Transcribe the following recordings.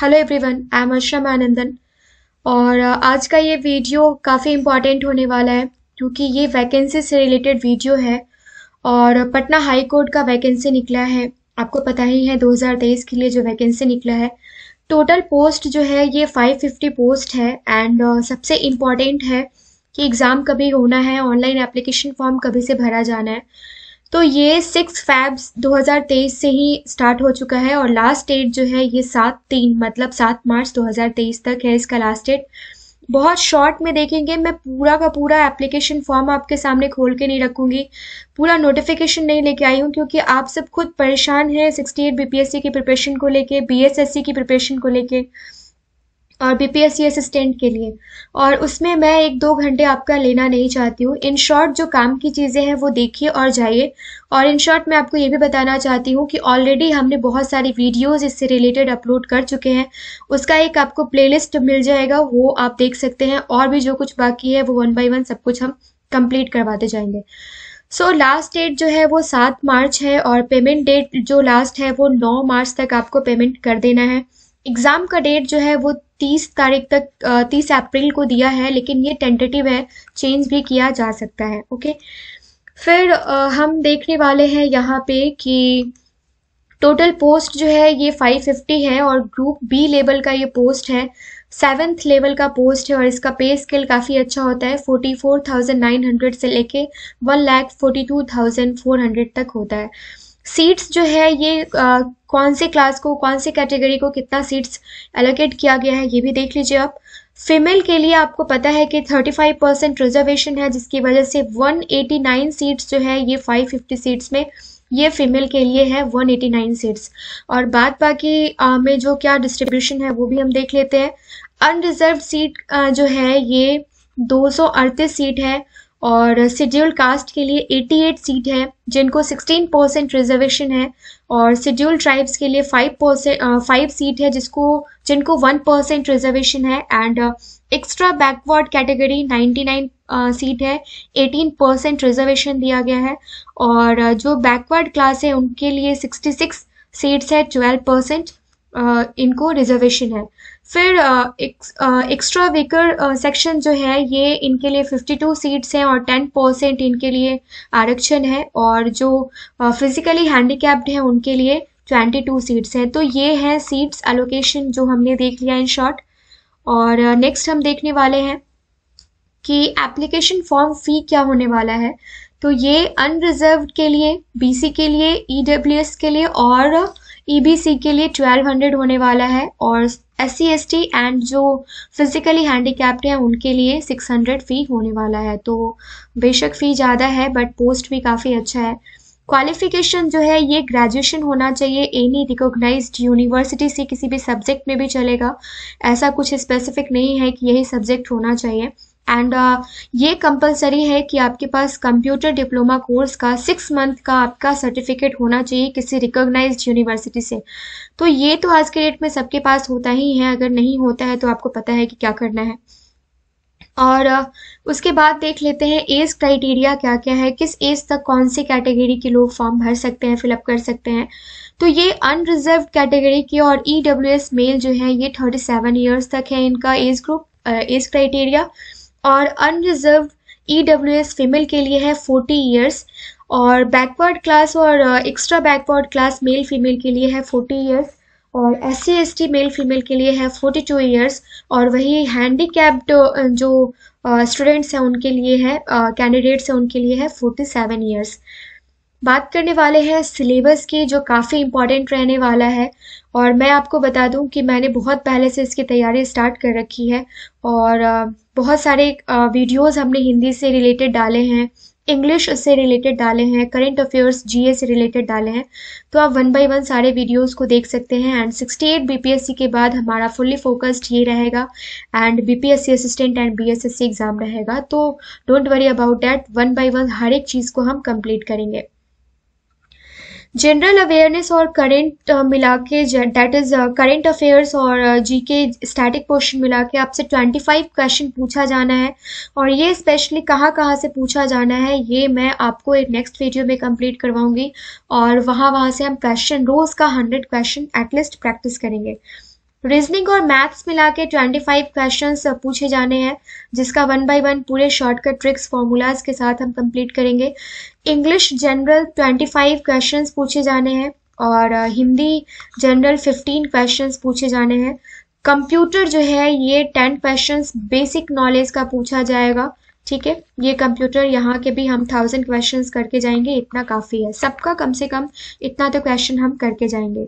hello everyone I am Arsha Manandan और uh, आज का ये वीडियो काफ़ी इम्पॉर्टेंट होने वाला है क्योंकि ये वैकेंसी से रिलेटेड वीडियो है और uh, पटना हाई कोर्ट का वैकेंसी निकला है आपको पता ही है 2023 के लिए जो वैकेंसी निकला है टोटल पोस्ट जो है ये 550 पोस्ट है एंड uh, सबसे इम्पॉर्टेंट है कि एग्ज़ाम कभी होना है ऑनलाइन एप्लीकेशन फॉर्म कभी से भरा जाना है तो ये सिक्स फैब्स 2023 से ही स्टार्ट हो चुका है और लास्ट डेट जो है ये सात तीन मतलब सात मार्च 2023 तक है इसका लास्ट डेट बहुत शॉर्ट में देखेंगे मैं पूरा का पूरा एप्लीकेशन फॉर्म आपके सामने खोल के नहीं रखूंगी पूरा नोटिफिकेशन नहीं लेके आई हूँ क्योंकि आप सब खुद परेशान हैं सिक्सटी एट बीपीएससी की प्रिपरेशन को लेके बीएसएससी की प्रिपरेशन को लेके और बीपीएससी असिस्टेंट के लिए और उसमें मैं एक दो घंटे आपका लेना नहीं चाहती हूँ इन शॉर्ट जो काम की चीज़ें हैं वो देखिए और जाइए और इन शॉर्ट मैं आपको ये भी बताना चाहती हूँ कि ऑलरेडी हमने बहुत सारी वीडियोज इससे रिलेटेड अपलोड कर चुके हैं उसका एक आपको प्लेलिस्ट मिल जाएगा वो आप देख सकते हैं और भी जो कुछ बाकी है वो वन बाई वन सब कुछ हम कंप्लीट करवाते जाएंगे सो लास्ट डेट जो है वो सात मार्च है और पेमेंट डेट जो लास्ट है वो नौ मार्च तक आपको पेमेंट कर देना है एग्ज़ाम का डेट जो है वो तीस तारीख तक तीस अप्रैल को दिया है लेकिन ये टेंटेटिव है चेंज भी किया जा सकता है ओके फिर हम देखने वाले हैं यहाँ पे कि टोटल पोस्ट जो है ये 550 है और ग्रुप बी लेवल का ये पोस्ट है सेवेंथ लेवल का पोस्ट है और इसका पे स्केल काफ़ी अच्छा होता है 44,900 से लेके वन फोर्टी तक होता है सीट्स जो है ये आ, कौन से क्लास को कौन से कैटेगरी को कितना सीट्स एलोकेट किया गया है ये भी देख लीजिए आप फीमेल के लिए आपको पता है कि 35 परसेंट रिजर्वेशन है जिसकी वजह से 189 सीट्स जो है ये 550 सीट्स में ये फीमेल के लिए है 189 सीट्स और बाद बाकी में जो क्या डिस्ट्रीब्यूशन है वो भी हम देख लेते हैं अनरिजर्व सीट जो है ये दो सीट है और शेड्यूल कास्ट के लिए 88 सीट है जिनको 16 परसेंट रिजर्वेशन है और शेड्यूल ट्राइब्स के लिए 5 परसेंट फाइव सीट है जिसको जिनको 1 परसेंट रिजर्वेशन है and extra backward category 99 seat है 18 परसेंट रिजर्वेशन दिया गया है और जो बैकवर्ड क्लास है उनके लिए 66 सीट्स है 12 परसेंट इनको रिजर्वेशन है फिर एक्स्ट्रा वेकर सेक्शन जो है ये इनके लिए 52 सीट्स हैं और 10 परसेंट इनके लिए आरक्षण है और जो फिजिकली uh, हैंडीकैप्ड हैं उनके लिए 22 सीट्स हैं तो ये हैं सीट्स एलोकेशन जो हमने देख लिया इन शॉर्ट और नेक्स्ट uh, हम देखने वाले हैं कि एप्लीकेशन फॉर्म फ़ी क्या होने वाला है तो ये अनरिजर्व के लिए बी के लिए ई e के लिए और ईबीसी e के लिए 1200 होने वाला है और S C S T and जो फिजिकली हैंडीकैप्ड हैं उनके लिए 600 फी होने वाला है तो बेशक फ़ी ज़्यादा है बट पोस्ट भी काफ़ी अच्छा है क्वालिफिकेशन जो है ये ग्रेजुएशन होना चाहिए एनी रिकोगनाइज यूनिवर्सिटी से किसी भी सब्जेक्ट में भी चलेगा ऐसा कुछ स्पेसिफिक नहीं है कि यही सब्जेक्ट होना चाहिए एंड uh, ये कंपलसरी है कि आपके पास कंप्यूटर डिप्लोमा कोर्स का सिक्स मंथ का आपका सर्टिफिकेट होना चाहिए किसी रिकॉग्नाइज्ड यूनिवर्सिटी से तो ये तो आज के डेट में सबके पास होता ही है अगर नहीं होता है तो आपको पता है कि क्या करना है और uh, उसके बाद देख लेते हैं एज क्राइटेरिया क्या क्या है किस एज तक कौन सी कैटेगरी के लोग फॉर्म भर सकते हैं फिलअप कर सकते हैं तो ये अनरिजर्व कैटेगरी के और ई e मेल जो है ये थर्टी सेवन ईयर्स तक है इनका एज ग्रुप एज क्राइटेरिया और अनरिजर्व ईडब्ल्यूएस फीमेल के लिए है फोर्टी ईयर्स और बैकवर्ड क्लास और extra backward class male female के लिए है फोर्टी ईयर्स और एस सी मेल फीमेल के लिए है फोर्टी टू ईयर्स और वही हैंडीकैप्ड uh, जो स्टूडेंट्स uh, हैं उनके लिए है कैंडिडेट्स uh, हैं उनके लिए है फोर्टी सेवन ईयर्स बात करने वाले हैं सिलेबस की जो काफ़ी इम्पॉर्टेंट रहने वाला है और मैं आपको बता दूं कि मैंने बहुत पहले से इसकी तैयारी स्टार्ट कर रखी है और बहुत सारे वीडियोस हमने हिंदी से रिलेटेड डाले हैं इंग्लिश से रिलेटेड डाले हैं करंट अफेयर्स जीए से रिलेटेड डाले हैं तो आप वन बाय वन सारे वीडियोस को देख सकते हैं एंड 68 बीपीएससी के बाद हमारा फुल्ली फोकस्ड ये रहेगा and BPSC assistant and BSSC exam रहेगा तो don't worry about that one by one हर एक चीज़ को हम कंप्लीट करेंगे जनरल uh, अवेयरनेस uh, और करेंट मिला के डेट इज करेंट अफेयर्स और जी के स्टैटिक पोर्शन मिला के आपसे ट्वेंटी फाइव क्वेश्चन पूछा जाना है और ये स्पेशली कहाँ कहाँ से पूछा जाना है ये मैं आपको एक नेक्स्ट वीडियो में कंप्लीट करवाऊंगी और वहाँ वहाँ से हम क्वेश्चन रोज का हंड्रेड क्वेश्चन एटलीस्ट प्रैक्टिस करेंगे रीजनिंग और मैथ्स मिला के ट्वेंटी फाइव क्वेश्चन पूछे जाने हैं जिसका वन बाई वन पूरे शॉर्टकट ट्रिक्स फॉर्मूलाज के साथ हम कंप्लीट करेंगे English general twenty five question पूछे जाने हैं और हिंदी जनरल फिफ्टीन क्वेश्चन पूछे जाने हैं कंप्यूटर जो है ये टेन क्वेश्चन बेसिक नॉलेज का पूछा जाएगा ठीक है ये कंप्यूटर यहाँ के भी हम थाउजेंड क्वेश्चंस करके जाएंगे इतना काफ़ी है सबका कम से कम इतना तो क्वेश्चन हम करके जाएंगे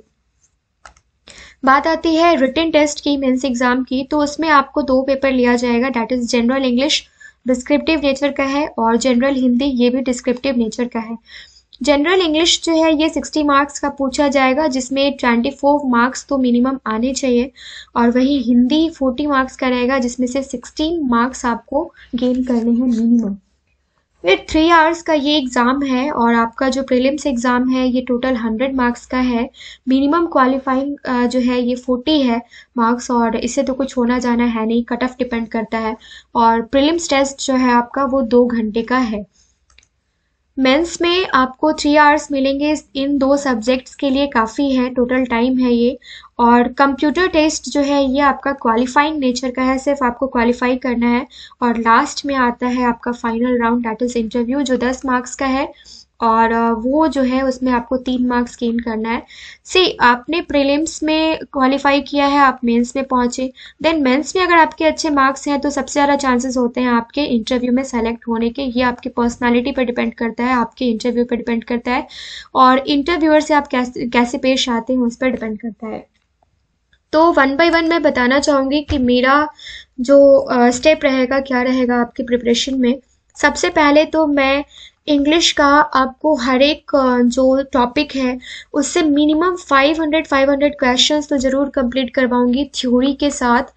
बात आती है रिटर्न टेस्ट की मेन्स एग्जाम की तो उसमें आपको दो पेपर लिया जाएगा that is general English descriptive nature का है और जनरल हिंदी ये भी डिस्क्रिप्टिव नेचर का है जनरल इंग्लिश जो है ये 60 मार्क्स का पूछा जाएगा जिसमें 24 मार्क्स तो मिनिमम आने चाहिए और वही हिंदी 40 मार्क्स का रहेगा जिसमें से 16 मार्क्स आपको गेन करने हैं मिनिमम फिर थ्री आवर्स का ये एग्ज़ाम है और आपका जो प्रीलिम्स एग्ज़ाम है ये टोटल हंड्रेड मार्क्स का है मिनिमम क्वालिफाइंग जो है ये फोर्टी है मार्क्स और इससे तो कुछ होना जाना है नहीं कट ऑफ डिपेंड करता है और प्रीलिम्स टेस्ट जो है आपका वो दो घंटे का है मेंस में आपको थ्री आवर्स मिलेंगे इन दो सब्जेक्ट्स के लिए काफ़ी है टोटल टाइम है ये और कंप्यूटर टेस्ट जो है ये आपका क्वालिफाइंग नेचर का है सिर्फ आपको क्वालिफाई करना है और लास्ट में आता है आपका final round that is interview जो दस मार्क्स का है और वो जो है उसमें आपको तीन मार्क्स गेन करना है सी आपने प्रीलिम्स में क्वालिफाई किया है आप मेंस में पहुंचे देन मेंस में अगर आपके अच्छे मार्क्स हैं तो सबसे ज़्यादा चांसेस होते हैं आपके इंटरव्यू में सेलेक्ट होने के ये आपकी पर्सनालिटी पर डिपेंड करता है आपके इंटरव्यू पर डिपेंड करता है और इंटरव्यूअर से आप कैसे कैसे पेश आते हैं उस पर डिपेंड करता है तो वन बाय वन मैं बताना चाहूँगी कि मेरा जो स्टेप रहेगा क्या रहेगा आपके प्रिपरेशन में सबसे पहले तो मैं इंग्लिश का आपको हर एक जो टॉपिक है उससे मिनिमम 500 500 क्वेश्चंस तो ज़रूर कंप्लीट करवाऊंगी थ्योरी के साथ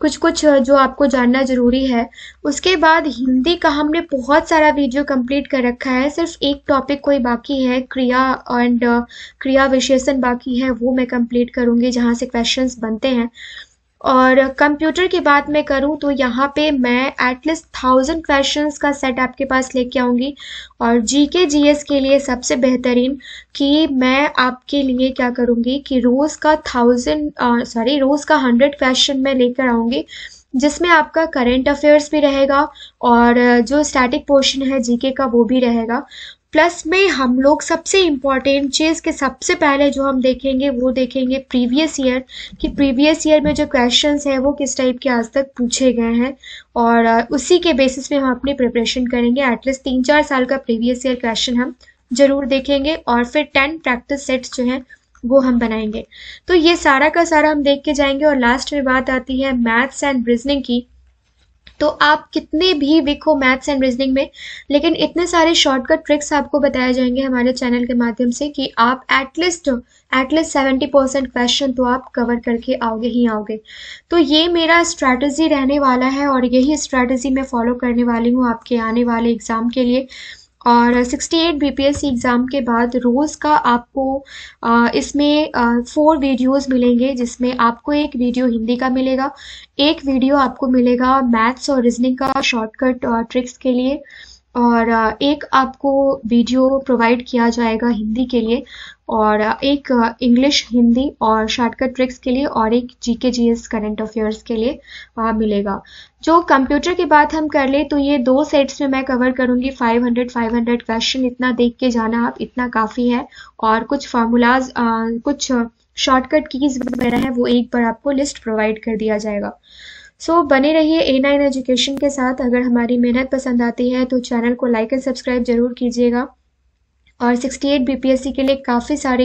कुछ कुछ जो आपको जानना ज़रूरी है उसके बाद हिंदी का हमने बहुत सारा वीडियो कंप्लीट कर रखा है सिर्फ एक टॉपिक कोई बाकी है क्रिया एंड क्रिया विशेषण बाकी है वो मैं कंप्लीट करूँगी जहाँ से क्वेश्चंस बनते हैं और कंप्यूटर की बात मैं करूं तो यहाँ पे मैं एटलीस्ट थाउजेंड क्वेश्चंस का सेट आपके पास लेके आऊँगी और जी के जी एस के लिए सबसे बेहतरीन कि मैं आपके लिए क्या करूँगी कि रोज़ का थाउजेंड सॉरी रोज़ का हंड्रेड क्वेश्चन मैं लेकर आऊँगी जिसमें आपका करेंट अफेयर्स भी रहेगा और जो स्टैटिक पोर्शन है जीके का वो भी रहेगा प्लस में हम लोग सबसे इम्पॉर्टेंट चीज़ के सबसे पहले जो हम देखेंगे वो देखेंगे प्रीवियस ईयर कि प्रीवियस ईयर में जो क्वेश्चंस हैं वो किस टाइप के आज तक पूछे गए हैं और उसी के बेसिस में हम अपनी प्रिपरेशन करेंगे एटलीस्ट तीन चार साल का प्रीवियस ईयर क्वेश्चन हम ज़रूर देखेंगे और फिर टेन प्रैक्टिस सेट्स जो हैं वो हम बनाएंगे तो ये सारा का सारा हम देख के जाएंगे और लास्ट में बात आती है मैथ्स एंड रीजनिंग की तो आप कितने भी वीक हो मैथ्स एंड रीजनिंग में लेकिन इतने सारे शॉर्टकट ट्रिक्स आपको बताए जाएंगे हमारे चैनल के माध्यम से कि आप at least at least seventy percent question तो आप कवर करके आओगे ही आओगे तो ये मेरा स्ट्रैटेजी रहने वाला है और यही स्ट्रैटेजी मैं फॉलो करने वाली हूँ आपके आने वाले एग्ज़ाम के लिए और 68 बीपीएससी एग्ज़ाम के बाद रोज़ का आपको इसमें फोर वीडियोस मिलेंगे जिसमें आपको एक वीडियो हिंदी का मिलेगा एक वीडियो आपको मिलेगा मैथ्स और रीजनिंग का शॉर्टकट ट्रिक्स के लिए और एक आपको वीडियो प्रोवाइड किया जाएगा हिंदी के लिए और एक इंग्लिश हिंदी और शॉर्टकट ट्रिक्स के लिए और एक GK G S current affairs के लिए वहाँ मिलेगा जो कंप्यूटर की बात हम कर ले तो ये दो सेट्स में मैं कवर करूंगी 500 500 क्वेश्चन इतना देख के जाना आप इतना काफ़ी है और कुछ फार्मूलाज कुछ शॉर्टकट कीज वगैरह है वो एक बार आपको लिस्ट प्रोवाइड कर दिया जाएगा सो so, बने रहिए ए नाइन एजुकेशन के साथ अगर हमारी मेहनत पसंद आती है तो चैनल को लाइक एंड सब्सक्राइब जरूर कीजिएगा और 68 बीपीएससी के लिए काफ़ी सारे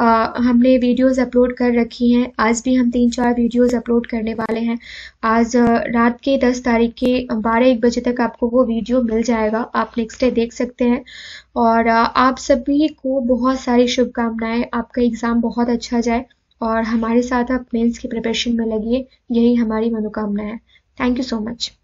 आ, हमने वीडियोस अपलोड कर रखी हैं आज भी हम तीन चार वीडियोस अपलोड करने वाले हैं आज रात के 10 तारीख के बारह एक बजे तक आपको वो वीडियो मिल जाएगा आप नेक्स्ट डे देख सकते हैं और आप सभी को बहुत सारी शुभकामनाएं आपका एग्ज़ाम बहुत अच्छा जाए और हमारे साथ आप मेन्स की प्रिपरेशन में लगिए यही हमारी मनोकामना है थैंक यू सो मच